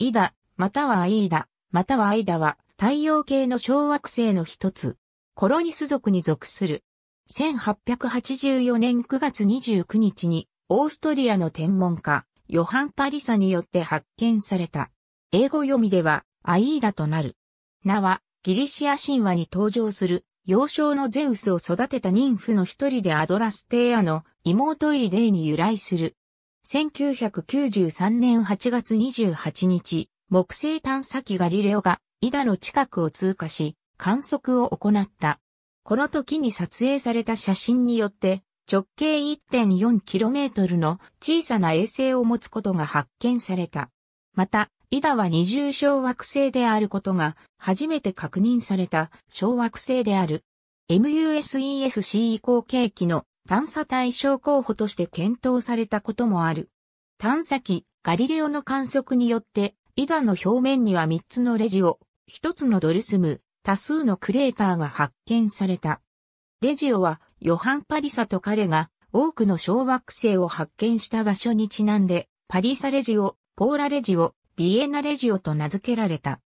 イダ、またはアイーダ、またはアイダは太陽系の小惑星の一つ、コロニス族に属する。1884年9月29日にオーストリアの天文家、ヨハン・パリサによって発見された。英語読みではアイーダとなる。名はギリシア神話に登場する幼少のゼウスを育てた妊婦の一人でアドラステーアの妹イデイに由来する。1993年8月28日、木星探査機ガリレオが、イダの近くを通過し、観測を行った。この時に撮影された写真によって、直径 1.4km の小さな衛星を持つことが発見された。また、イダは二重小惑星であることが初めて確認された小惑星である。MUSESC 移行景気の探査対象候補として検討されたこともある。探査機、ガリレオの観測によって、イダの表面には3つのレジオ、1つのドルスム、多数のクレーターが発見された。レジオは、ヨハン・パリサと彼が、多くの小惑星を発見した場所にちなんで、パリサレジオ、ポーラレジオ、ビエナレジオと名付けられた。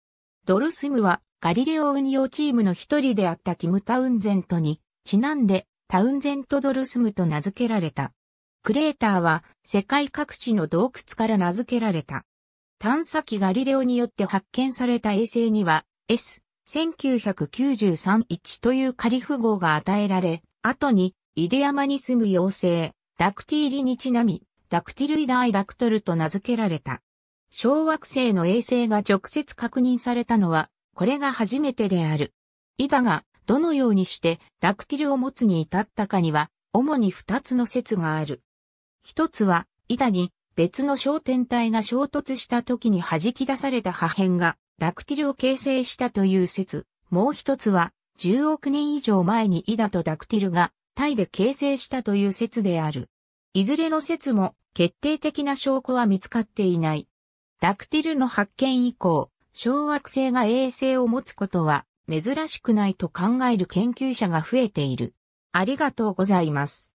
ドルスムは、ガリレオ運用チームの一人であったキム・タウンゼントに、ちなんで、タウンゼント・ドルスムと名付けられた。クレーターは世界各地の洞窟から名付けられた。探査機ガリレオによって発見された衛星には S1993-1 というカリフ号が与えられ、後にイデヤマに住む妖精、ダクティーリにちなみ、ダクティルイダイダクトルと名付けられた。小惑星の衛星が直接確認されたのは、これが初めてである。イダがどのようにしてダクティルを持つに至ったかには、主に二つの説がある。一つは、板に別の小天体が衝突した時に弾き出された破片がダクティルを形成したという説。もう一つは、10億年以上前にイダとダクティルがタイで形成したという説である。いずれの説も決定的な証拠は見つかっていない。ダクティルの発見以降、小惑星が衛星を持つことは珍しくないと考える研究者が増えている。ありがとうございます。